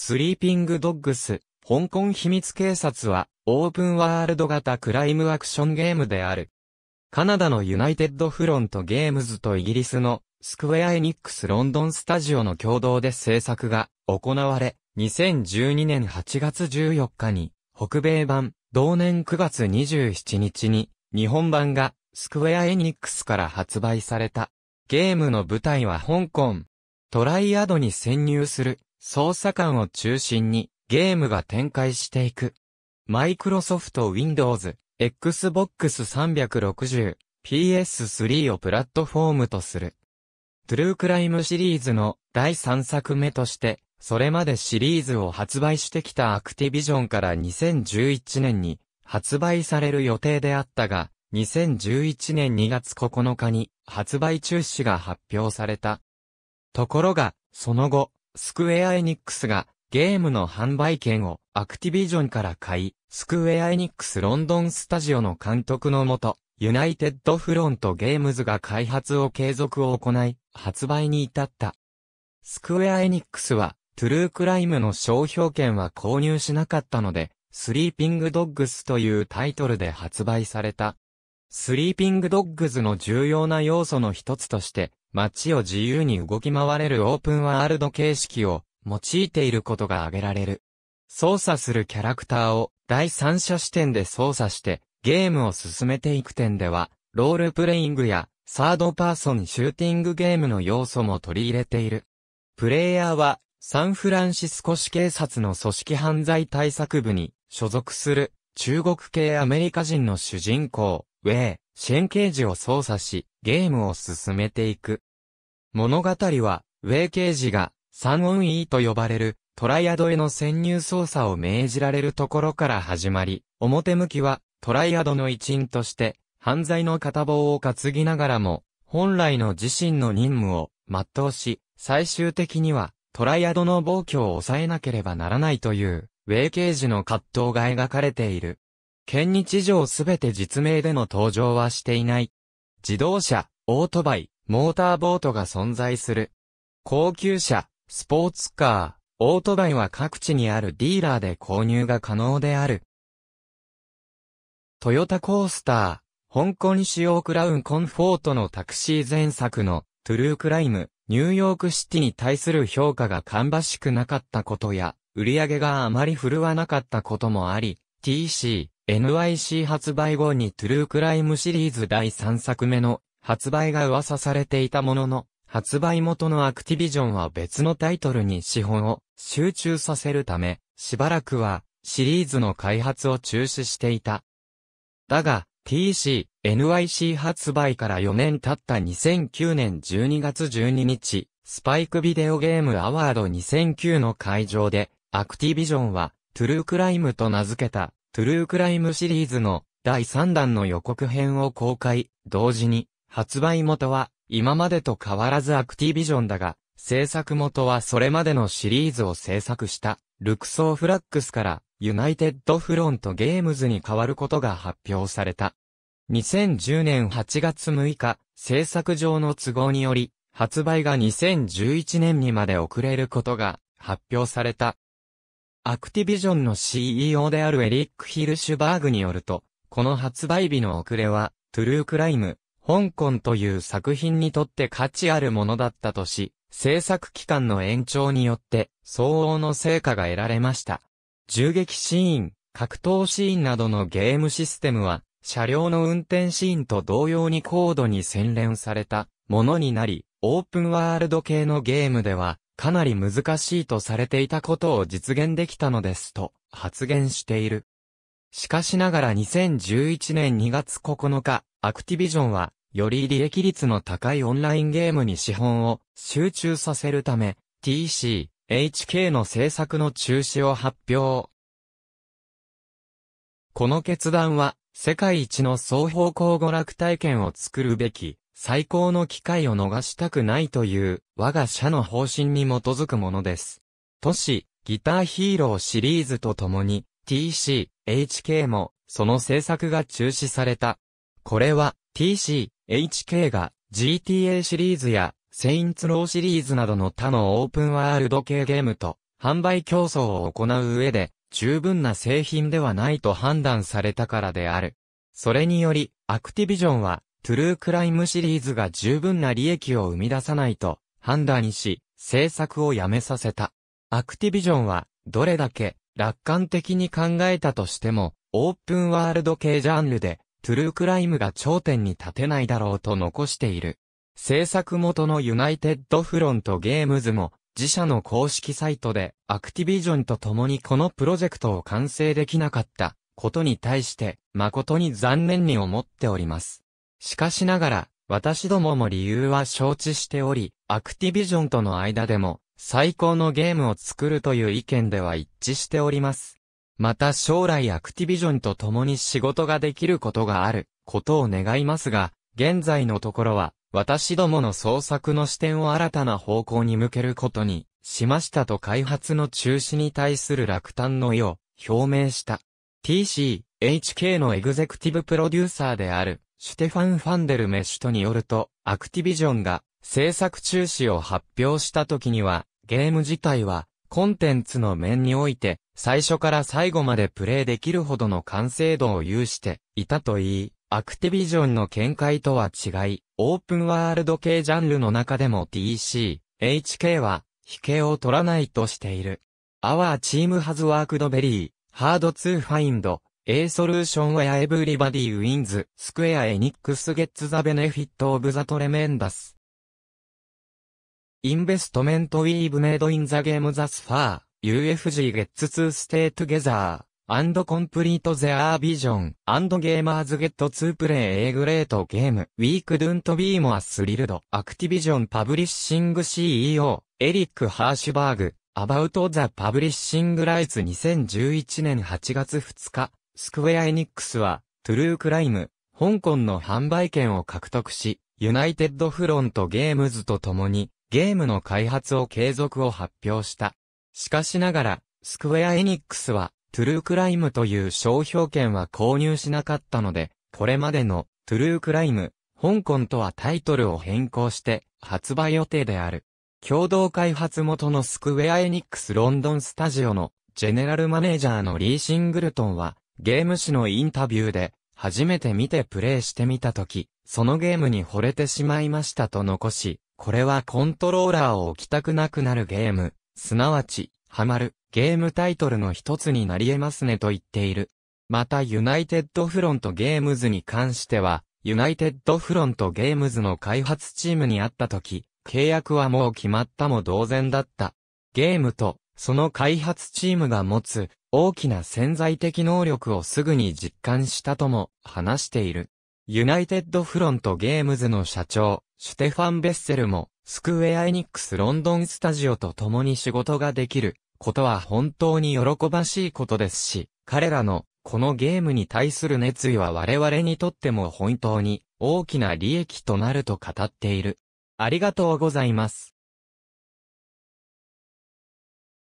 スリーピングドッグス、香港秘密警察は、オープンワールド型クライムアクションゲームである。カナダのユナイテッドフロントゲームズとイギリスのスクウェアエニックスロンドンスタジオの共同で制作が行われ、2012年8月14日に北米版、同年9月27日に日本版がスクウェアエニックスから発売された。ゲームの舞台は香港。トライアドに潜入する操作感を中心にゲームが展開していく。マイクロソフト Windows、Xbox 360、PS3 をプラットフォームとする。トゥルークライムシリーズの第3作目として、それまでシリーズを発売してきたアクティビジョンから2011年に発売される予定であったが、2011年2月9日に発売中止が発表された。ところが、その後、スクウェア・エニックスがゲームの販売権をアクティビジョンから買い、スクウェア・エニックスロンドンスタジオの監督のもと、ユナイテッドフロントゲームズが開発を継続を行い、発売に至った。スクウェア・エニックスは、トゥルークライムの商標権は購入しなかったので、スリーピングドッグスというタイトルで発売された。スリーピングドッグズの重要な要素の一つとして、街を自由に動き回れるオープンワールド形式を用いていることが挙げられる。操作するキャラクターを第三者視点で操作してゲームを進めていく点では、ロールプレイングやサードパーソンシューティングゲームの要素も取り入れている。プレイヤーはサンフランシスコ市警察の組織犯罪対策部に所属する中国系アメリカ人の主人公、ウェイ、ケ経児を操作し、ゲームを進めていく。物語は、ウェイ刑事が、三音 E と呼ばれる、トライアドへの潜入捜査を命じられるところから始まり、表向きは、トライアドの一員として、犯罪の片棒を担ぎながらも、本来の自身の任務を、全うし、最終的には、トライアドの暴挙を抑えなければならないという、ウェイ刑事の葛藤が描かれている。県日常すべて実名での登場はしていない。自動車、オートバイ、モーターボートが存在する。高級車、スポーツカー、オートバイは各地にあるディーラーで購入が可能である。トヨタコースター、香港仕様クラウンコンフォートのタクシー前作のトゥルークライム、ニューヨークシティに対する評価が芳しくなかったことや、売り上げがあまり振るわなかったこともあり、TC、NYC 発売後にトゥルークライムシリーズ第3作目の発売が噂されていたものの、発売元のアクティビジョンは別のタイトルに資本を集中させるため、しばらくはシリーズの開発を中止していた。だが、TC、NYC 発売から4年経った2009年12月12日、スパイクビデオゲームアワード2009の会場で、アクティビジョンは、トゥルークライムと名付けたトゥルークライムシリーズの第3弾の予告編を公開、同時に、発売元は、今までと変わらずアクティビジョンだが、制作元はそれまでのシリーズを制作した、ルクソーフラックスから、ユナイテッドフロントゲームズに変わることが発表された。2010年8月6日、制作上の都合により、発売が2011年にまで遅れることが発表された。アクティビジョンの CEO であるエリック・ヒルシュバーグによると、この発売日の遅れは、トゥルークライム、香港という作品にとって価値あるものだったとし、制作期間の延長によって相応の成果が得られました。銃撃シーン、格闘シーンなどのゲームシステムは、車両の運転シーンと同様に高度に洗練されたものになり、オープンワールド系のゲームでは、かなり難しいとされていたことを実現できたのですと発言している。しかしながら2011年2月9日、アクティビジョンは、より利益率の高いオンラインゲームに資本を集中させるため、TC、HK の制作の中止を発表。この決断は、世界一の双方向娯楽体験を作るべき、最高の機会を逃したくないという我が社の方針に基づくものです。都市、ギターヒーローシリーズとともに TC、HK もその制作が中止された。これは TC、HK が GTA シリーズやセインツローシリーズなどの他のオープンワールド系ゲームと販売競争を行う上で十分な製品ではないと判断されたからである。それにより、アクティビジョンはトゥルークライムシリーズが十分な利益を生み出さないと判断し、制作をやめさせた。アクティビジョンは、どれだけ楽観的に考えたとしても、オープンワールド系ジャンルで、トゥルークライムが頂点に立てないだろうと残している。制作元のユナイテッドフロントゲームズも、自社の公式サイトで、アクティビジョンと共にこのプロジェクトを完成できなかったことに対して、誠に残念に思っております。しかしながら、私どもも理由は承知しており、アクティビジョンとの間でも、最高のゲームを作るという意見では一致しております。また将来アクティビジョンと共に仕事ができることがある、ことを願いますが、現在のところは、私どもの創作の視点を新たな方向に向けることに、しましたと開発の中止に対する落胆の意を表明した。TC、HK のエグゼクティブプロデューサーである、シュテファン・ファンデルメシュトによると、アクティビジョンが制作中止を発表した時には、ゲーム自体はコンテンツの面において、最初から最後までプレイできるほどの完成度を有していたといい、アクティビジョンの見解とは違い、オープンワールド系ジャンルの中でも TC、HK は、引けを取らないとしている。Our Team has worked very hard to find A solution where everybody wins. Square Enix gets the benefit of the tremendous. Investment we've made in the game t h u s f a r UFG gets to stay together. And complete their vision. And gamers get to play a great game. We couldn't be more thrilled. Activision Publishing CEO, Eric h a r s h b e r g About the Publishing Rights 2011年8月2日。スクウェア・エニックスは、トゥルークライム、香港の販売権を獲得し、ユナイテッドフロントゲームズと共に、ゲームの開発を継続を発表した。しかしながら、スクウェア・エニックスは、トゥルークライムという商標権は購入しなかったので、これまでのトゥルークライム、香港とはタイトルを変更して発売予定である。共同開発元のスクウェア・エニックス・ロンドン・スタジオのジェネラルマネージャーのリー・シングルトンはゲーム誌のインタビューで、初めて見てプレイしてみたとき、そのゲームに惚れてしまいましたと残し、これはコントローラーを置きたくなくなるゲーム、すなわち、ハマる、ゲームタイトルの一つになり得ますねと言っている。また、ユナイテッドフロントゲームズに関しては、ユナイテッドフロントゲームズの開発チームにあったとき、契約はもう決まったも同然だった。ゲームと、その開発チームが持つ、大きな潜在的能力をすぐに実感したとも話している。ユナイテッドフロントゲームズの社長、シュテファン・ベッセルも、スクウェア・エニックス・ロンドン・スタジオと共に仕事ができることは本当に喜ばしいことですし、彼らのこのゲームに対する熱意は我々にとっても本当に大きな利益となると語っている。ありがとうございます。